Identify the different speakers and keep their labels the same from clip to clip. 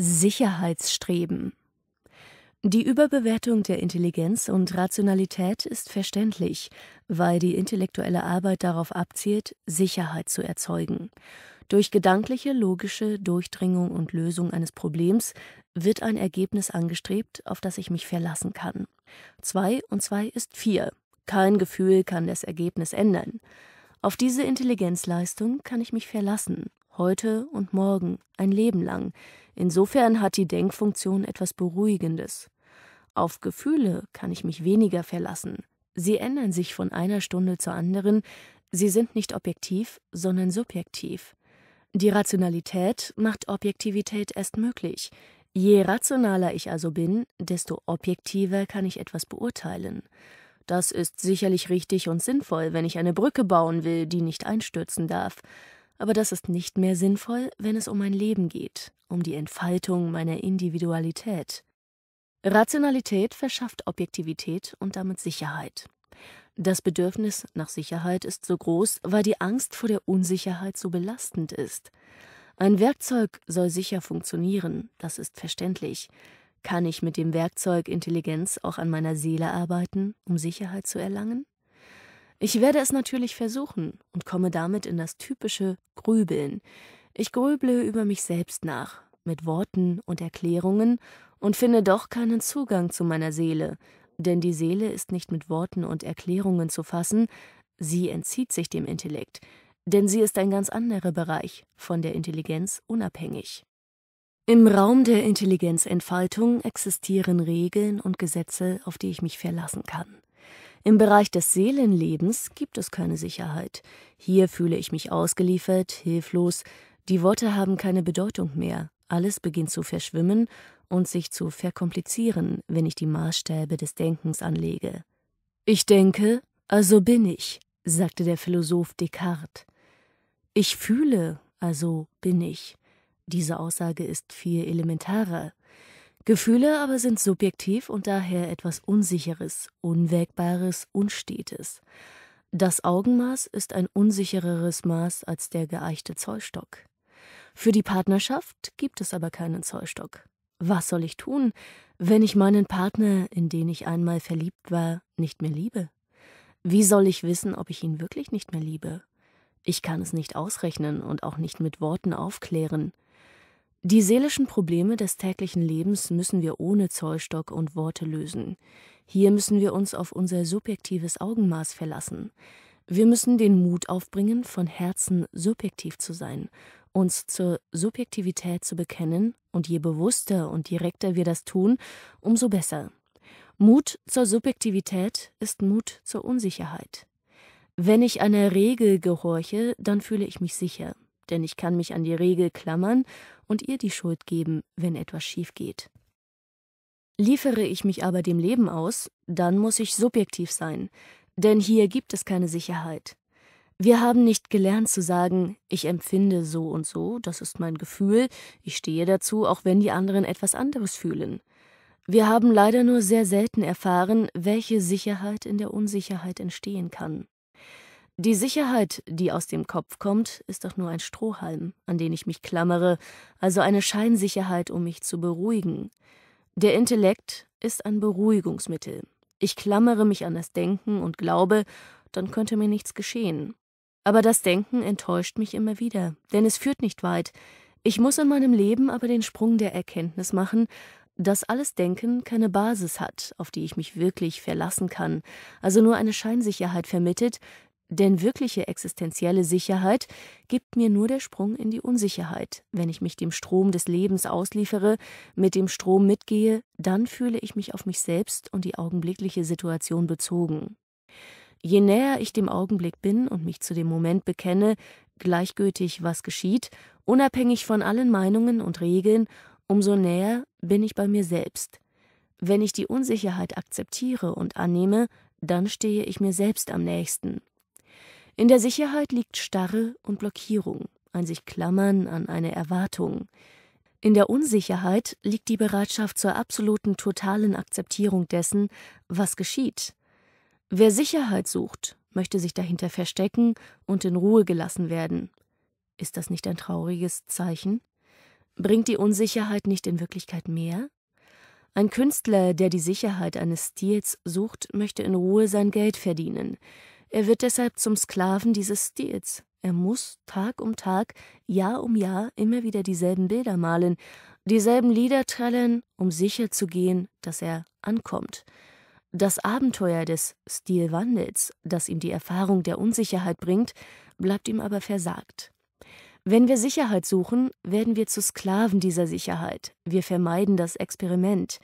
Speaker 1: Sicherheitsstreben. Die Überbewertung der Intelligenz und Rationalität ist verständlich, weil die intellektuelle Arbeit darauf abzielt, Sicherheit zu erzeugen. Durch gedankliche, logische Durchdringung und Lösung eines Problems wird ein Ergebnis angestrebt, auf das ich mich verlassen kann. Zwei und zwei ist vier. Kein Gefühl kann das Ergebnis ändern. Auf diese Intelligenzleistung kann ich mich verlassen, heute und morgen, ein Leben lang, Insofern hat die Denkfunktion etwas Beruhigendes. Auf Gefühle kann ich mich weniger verlassen. Sie ändern sich von einer Stunde zur anderen, sie sind nicht objektiv, sondern subjektiv. Die Rationalität macht Objektivität erst möglich. Je rationaler ich also bin, desto objektiver kann ich etwas beurteilen. Das ist sicherlich richtig und sinnvoll, wenn ich eine Brücke bauen will, die nicht einstürzen darf aber das ist nicht mehr sinnvoll, wenn es um mein Leben geht, um die Entfaltung meiner Individualität. Rationalität verschafft Objektivität und damit Sicherheit. Das Bedürfnis nach Sicherheit ist so groß, weil die Angst vor der Unsicherheit so belastend ist. Ein Werkzeug soll sicher funktionieren, das ist verständlich. Kann ich mit dem Werkzeug Intelligenz auch an meiner Seele arbeiten, um Sicherheit zu erlangen? Ich werde es natürlich versuchen und komme damit in das typische Grübeln. Ich grüble über mich selbst nach, mit Worten und Erklärungen und finde doch keinen Zugang zu meiner Seele, denn die Seele ist nicht mit Worten und Erklärungen zu fassen, sie entzieht sich dem Intellekt, denn sie ist ein ganz anderer Bereich, von der Intelligenz unabhängig. Im Raum der Intelligenzentfaltung existieren Regeln und Gesetze, auf die ich mich verlassen kann. Im Bereich des Seelenlebens gibt es keine Sicherheit. Hier fühle ich mich ausgeliefert, hilflos, die Worte haben keine Bedeutung mehr, alles beginnt zu verschwimmen und sich zu verkomplizieren, wenn ich die Maßstäbe des Denkens anlege. Ich denke, also bin ich, sagte der Philosoph Descartes. Ich fühle, also bin ich. Diese Aussage ist viel elementarer. Gefühle aber sind subjektiv und daher etwas Unsicheres, Unwägbares, Unstetes. Das Augenmaß ist ein unsichereres Maß als der geeichte Zollstock. Für die Partnerschaft gibt es aber keinen Zollstock. Was soll ich tun, wenn ich meinen Partner, in den ich einmal verliebt war, nicht mehr liebe? Wie soll ich wissen, ob ich ihn wirklich nicht mehr liebe? Ich kann es nicht ausrechnen und auch nicht mit Worten aufklären. Die seelischen Probleme des täglichen Lebens müssen wir ohne Zollstock und Worte lösen. Hier müssen wir uns auf unser subjektives Augenmaß verlassen. Wir müssen den Mut aufbringen, von Herzen subjektiv zu sein, uns zur Subjektivität zu bekennen, und je bewusster und direkter wir das tun, umso besser. Mut zur Subjektivität ist Mut zur Unsicherheit. Wenn ich einer Regel gehorche, dann fühle ich mich sicher denn ich kann mich an die Regel klammern und ihr die Schuld geben, wenn etwas schief geht. Liefere ich mich aber dem Leben aus, dann muss ich subjektiv sein, denn hier gibt es keine Sicherheit. Wir haben nicht gelernt zu sagen, ich empfinde so und so, das ist mein Gefühl, ich stehe dazu, auch wenn die anderen etwas anderes fühlen. Wir haben leider nur sehr selten erfahren, welche Sicherheit in der Unsicherheit entstehen kann. Die Sicherheit, die aus dem Kopf kommt, ist doch nur ein Strohhalm, an den ich mich klammere, also eine Scheinsicherheit, um mich zu beruhigen. Der Intellekt ist ein Beruhigungsmittel. Ich klammere mich an das Denken und glaube, dann könnte mir nichts geschehen. Aber das Denken enttäuscht mich immer wieder, denn es führt nicht weit. Ich muss in meinem Leben aber den Sprung der Erkenntnis machen, dass alles Denken keine Basis hat, auf die ich mich wirklich verlassen kann, also nur eine Scheinsicherheit vermittelt, denn wirkliche existenzielle Sicherheit gibt mir nur der Sprung in die Unsicherheit. Wenn ich mich dem Strom des Lebens ausliefere, mit dem Strom mitgehe, dann fühle ich mich auf mich selbst und die augenblickliche Situation bezogen. Je näher ich dem Augenblick bin und mich zu dem Moment bekenne, gleichgültig was geschieht, unabhängig von allen Meinungen und Regeln, umso näher bin ich bei mir selbst. Wenn ich die Unsicherheit akzeptiere und annehme, dann stehe ich mir selbst am nächsten. In der Sicherheit liegt Starre und Blockierung, ein sich Klammern an eine Erwartung. In der Unsicherheit liegt die Bereitschaft zur absoluten totalen Akzeptierung dessen, was geschieht. Wer Sicherheit sucht, möchte sich dahinter verstecken und in Ruhe gelassen werden. Ist das nicht ein trauriges Zeichen? Bringt die Unsicherheit nicht in Wirklichkeit mehr? Ein Künstler, der die Sicherheit eines Stils sucht, möchte in Ruhe sein Geld verdienen. Er wird deshalb zum Sklaven dieses Stils. Er muss Tag um Tag, Jahr um Jahr immer wieder dieselben Bilder malen, dieselben Lieder trällern, um sicher zu gehen, dass er ankommt. Das Abenteuer des Stilwandels, das ihm die Erfahrung der Unsicherheit bringt, bleibt ihm aber versagt. Wenn wir Sicherheit suchen, werden wir zu Sklaven dieser Sicherheit. Wir vermeiden das Experiment.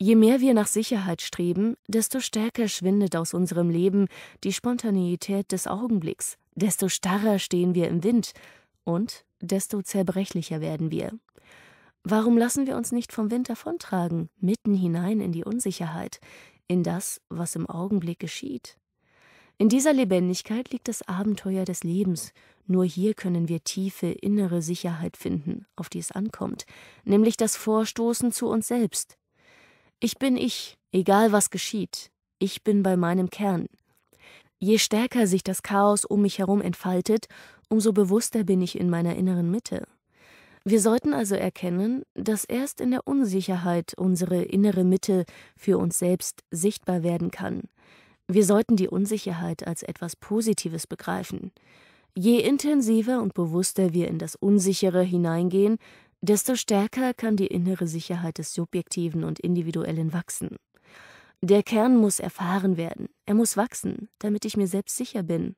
Speaker 1: Je mehr wir nach Sicherheit streben, desto stärker schwindet aus unserem Leben die Spontaneität des Augenblicks, desto starrer stehen wir im Wind und desto zerbrechlicher werden wir. Warum lassen wir uns nicht vom Wind davontragen, mitten hinein in die Unsicherheit, in das, was im Augenblick geschieht? In dieser Lebendigkeit liegt das Abenteuer des Lebens. Nur hier können wir tiefe innere Sicherheit finden, auf die es ankommt, nämlich das Vorstoßen zu uns selbst, ich bin ich, egal was geschieht. Ich bin bei meinem Kern. Je stärker sich das Chaos um mich herum entfaltet, umso bewusster bin ich in meiner inneren Mitte. Wir sollten also erkennen, dass erst in der Unsicherheit unsere innere Mitte für uns selbst sichtbar werden kann. Wir sollten die Unsicherheit als etwas Positives begreifen. Je intensiver und bewusster wir in das Unsichere hineingehen, desto stärker kann die innere Sicherheit des Subjektiven und Individuellen wachsen. Der Kern muss erfahren werden, er muss wachsen, damit ich mir selbst sicher bin.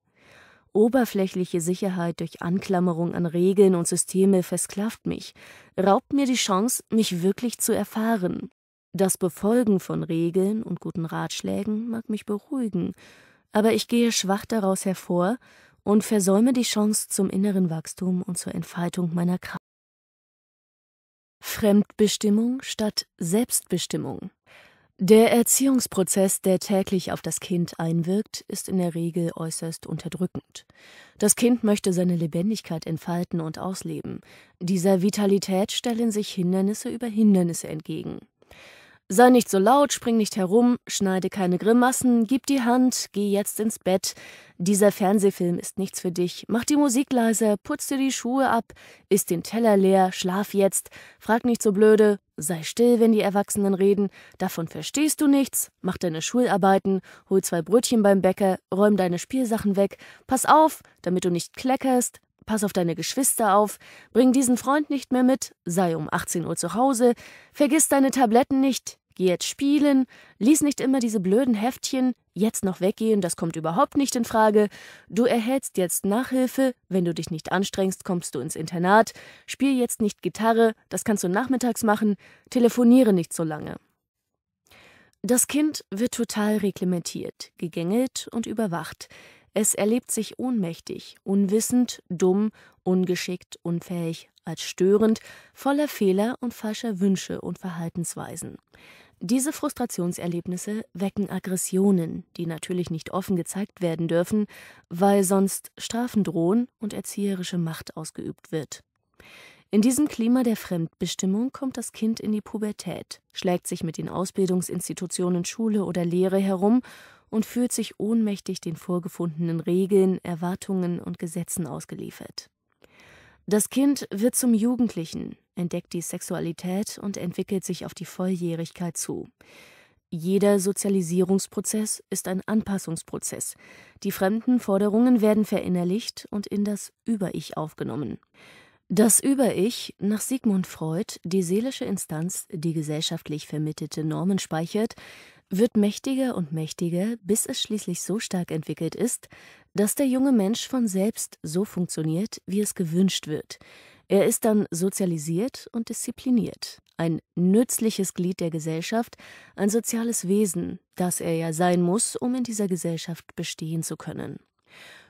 Speaker 1: Oberflächliche Sicherheit durch Anklammerung an Regeln und Systeme versklavt mich, raubt mir die Chance, mich wirklich zu erfahren. Das Befolgen von Regeln und guten Ratschlägen mag mich beruhigen, aber ich gehe schwach daraus hervor und versäume die Chance zum inneren Wachstum und zur Entfaltung meiner Kraft. Fremdbestimmung statt Selbstbestimmung. Der Erziehungsprozess, der täglich auf das Kind einwirkt, ist in der Regel äußerst unterdrückend. Das Kind möchte seine Lebendigkeit entfalten und ausleben. Dieser Vitalität stellen sich Hindernisse über Hindernisse entgegen. Sei nicht so laut, spring nicht herum, schneide keine Grimassen, gib die Hand, geh jetzt ins Bett. Dieser Fernsehfilm ist nichts für dich. Mach die Musik leiser, putz dir die Schuhe ab, iss den Teller leer, schlaf jetzt, frag nicht so blöde, sei still, wenn die Erwachsenen reden, davon verstehst du nichts, mach deine Schularbeiten, hol zwei Brötchen beim Bäcker, räum deine Spielsachen weg, pass auf, damit du nicht kleckerst, pass auf deine Geschwister auf, bring diesen Freund nicht mehr mit, sei um 18 Uhr zu Hause, vergiss deine Tabletten nicht, geh jetzt spielen, lies nicht immer diese blöden Heftchen, jetzt noch weggehen, das kommt überhaupt nicht in Frage, du erhältst jetzt Nachhilfe, wenn du dich nicht anstrengst, kommst du ins Internat, spiel jetzt nicht Gitarre, das kannst du nachmittags machen, telefoniere nicht so lange. Das Kind wird total reglementiert, gegängelt und überwacht. Es erlebt sich ohnmächtig, unwissend, dumm, ungeschickt, unfähig, als störend, voller Fehler und falscher Wünsche und Verhaltensweisen. Diese Frustrationserlebnisse wecken Aggressionen, die natürlich nicht offen gezeigt werden dürfen, weil sonst Strafen drohen und erzieherische Macht ausgeübt wird. In diesem Klima der Fremdbestimmung kommt das Kind in die Pubertät, schlägt sich mit den Ausbildungsinstitutionen Schule oder Lehre herum und fühlt sich ohnmächtig den vorgefundenen Regeln, Erwartungen und Gesetzen ausgeliefert. Das Kind wird zum Jugendlichen, entdeckt die Sexualität und entwickelt sich auf die Volljährigkeit zu. Jeder Sozialisierungsprozess ist ein Anpassungsprozess. Die fremden Forderungen werden verinnerlicht und in das Über-Ich aufgenommen. Das Über-Ich, nach Sigmund Freud, die seelische Instanz, die gesellschaftlich vermittelte Normen speichert, wird mächtiger und mächtiger, bis es schließlich so stark entwickelt ist, dass der junge Mensch von selbst so funktioniert, wie es gewünscht wird. Er ist dann sozialisiert und diszipliniert, ein nützliches Glied der Gesellschaft, ein soziales Wesen, das er ja sein muss, um in dieser Gesellschaft bestehen zu können.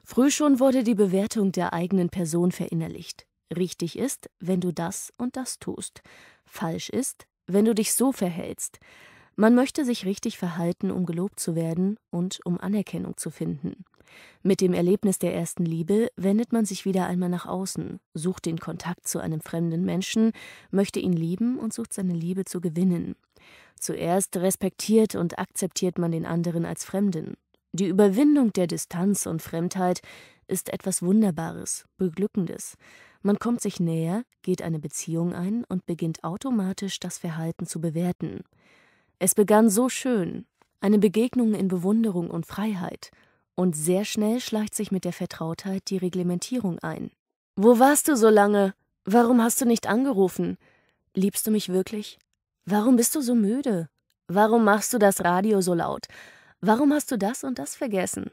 Speaker 1: Früh schon wurde die Bewertung der eigenen Person verinnerlicht. Richtig ist, wenn du das und das tust. Falsch ist, wenn du dich so verhältst. Man möchte sich richtig verhalten, um gelobt zu werden und um Anerkennung zu finden. Mit dem Erlebnis der ersten Liebe wendet man sich wieder einmal nach außen, sucht den Kontakt zu einem fremden Menschen, möchte ihn lieben und sucht seine Liebe zu gewinnen. Zuerst respektiert und akzeptiert man den anderen als Fremden. Die Überwindung der Distanz und Fremdheit ist etwas Wunderbares, Beglückendes. Man kommt sich näher, geht eine Beziehung ein und beginnt automatisch das Verhalten zu bewerten. Es begann so schön, eine Begegnung in Bewunderung und Freiheit, und sehr schnell schleicht sich mit der Vertrautheit die Reglementierung ein. Wo warst du so lange? Warum hast du nicht angerufen? Liebst du mich wirklich? Warum bist du so müde? Warum machst du das Radio so laut? Warum hast du das und das vergessen?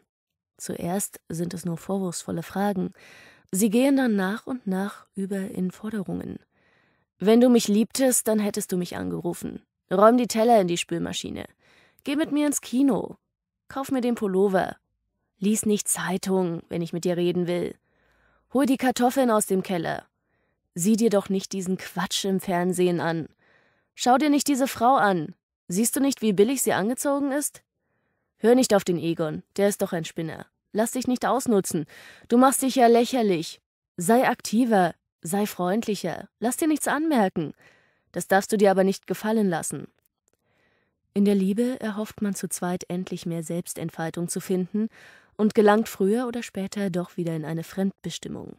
Speaker 1: Zuerst sind es nur vorwurfsvolle Fragen. Sie gehen dann nach und nach über in Forderungen. Wenn du mich liebtest, dann hättest du mich angerufen. Räum die Teller in die Spülmaschine. Geh mit mir ins Kino. Kauf mir den Pullover. Lies nicht Zeitung, wenn ich mit dir reden will. Hol die Kartoffeln aus dem Keller. Sieh dir doch nicht diesen Quatsch im Fernsehen an. Schau dir nicht diese Frau an. Siehst du nicht, wie billig sie angezogen ist? Hör nicht auf den Egon, der ist doch ein Spinner. Lass dich nicht ausnutzen. Du machst dich ja lächerlich. Sei aktiver, sei freundlicher, lass dir nichts anmerken. Das darfst du dir aber nicht gefallen lassen. In der Liebe erhofft man zu zweit endlich mehr Selbstentfaltung zu finden und gelangt früher oder später doch wieder in eine Fremdbestimmung.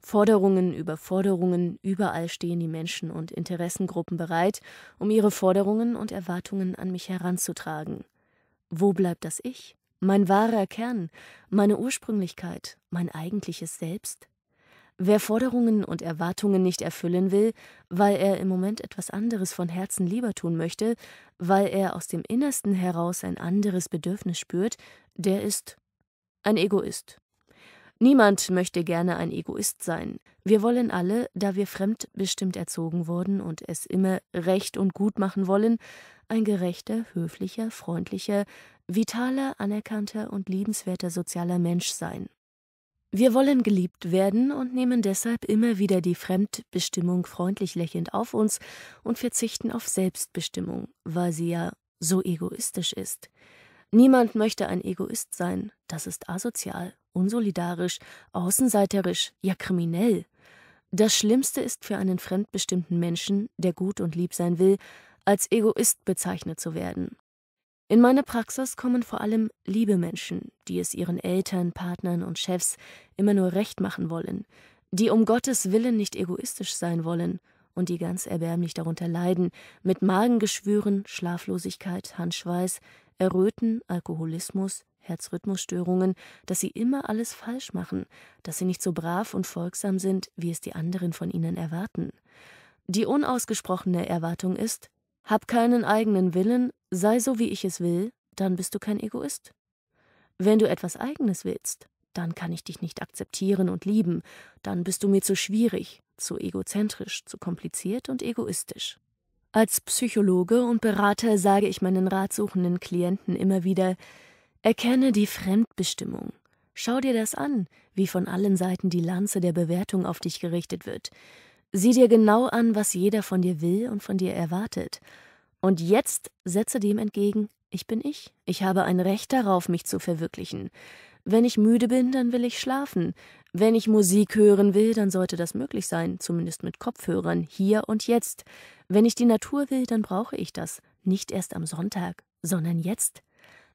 Speaker 1: Forderungen über Forderungen, überall stehen die Menschen und Interessengruppen bereit, um ihre Forderungen und Erwartungen an mich heranzutragen. Wo bleibt das Ich? Mein wahrer Kern, meine Ursprünglichkeit, mein eigentliches Selbst? Wer Forderungen und Erwartungen nicht erfüllen will, weil er im Moment etwas anderes von Herzen lieber tun möchte, weil er aus dem Innersten heraus ein anderes Bedürfnis spürt, der ist ein Egoist. Niemand möchte gerne ein Egoist sein. Wir wollen alle, da wir fremdbestimmt erzogen wurden und es immer recht und gut machen wollen, ein gerechter, höflicher, freundlicher, vitaler, anerkannter und liebenswerter sozialer Mensch sein. Wir wollen geliebt werden und nehmen deshalb immer wieder die Fremdbestimmung freundlich lächelnd auf uns und verzichten auf Selbstbestimmung, weil sie ja so egoistisch ist. Niemand möchte ein Egoist sein. Das ist asozial, unsolidarisch, außenseiterisch, ja kriminell. Das Schlimmste ist für einen fremdbestimmten Menschen, der gut und lieb sein will, als Egoist bezeichnet zu werden. In meine Praxis kommen vor allem liebe Menschen, die es ihren Eltern, Partnern und Chefs immer nur recht machen wollen, die um Gottes Willen nicht egoistisch sein wollen und die ganz erbärmlich darunter leiden, mit Magengeschwüren, Schlaflosigkeit, Handschweiß, Erröten, Alkoholismus, Herzrhythmusstörungen, dass sie immer alles falsch machen, dass sie nicht so brav und folgsam sind, wie es die anderen von ihnen erwarten. Die unausgesprochene Erwartung ist, hab keinen eigenen Willen, sei so, wie ich es will, dann bist du kein Egoist. Wenn du etwas Eigenes willst, dann kann ich dich nicht akzeptieren und lieben, dann bist du mir zu schwierig, zu egozentrisch, zu kompliziert und egoistisch. Als Psychologe und Berater sage ich meinen ratsuchenden Klienten immer wieder, erkenne die Fremdbestimmung. Schau dir das an, wie von allen Seiten die Lanze der Bewertung auf dich gerichtet wird. Sieh dir genau an, was jeder von dir will und von dir erwartet. Und jetzt setze dem entgegen, ich bin ich. Ich habe ein Recht darauf, mich zu verwirklichen. Wenn ich müde bin, dann will ich schlafen. Wenn ich Musik hören will, dann sollte das möglich sein, zumindest mit Kopfhörern, hier und jetzt. Wenn ich die Natur will, dann brauche ich das, nicht erst am Sonntag, sondern jetzt.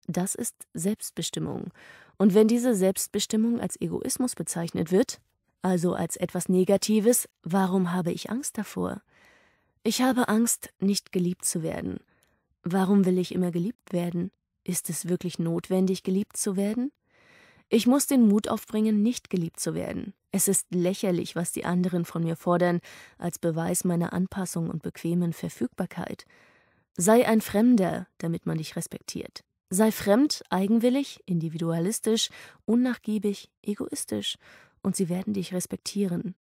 Speaker 1: Das ist Selbstbestimmung. Und wenn diese Selbstbestimmung als Egoismus bezeichnet wird, also als etwas Negatives, warum habe ich Angst davor? Ich habe Angst, nicht geliebt zu werden. Warum will ich immer geliebt werden? Ist es wirklich notwendig, geliebt zu werden? Ich muss den Mut aufbringen, nicht geliebt zu werden. Es ist lächerlich, was die anderen von mir fordern, als Beweis meiner Anpassung und bequemen Verfügbarkeit. Sei ein Fremder, damit man dich respektiert. Sei fremd, eigenwillig, individualistisch, unnachgiebig, egoistisch, und sie werden dich respektieren.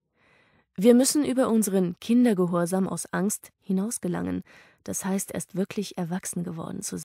Speaker 1: Wir müssen über unseren Kindergehorsam aus Angst hinausgelangen, das heißt erst wirklich erwachsen geworden zu sein.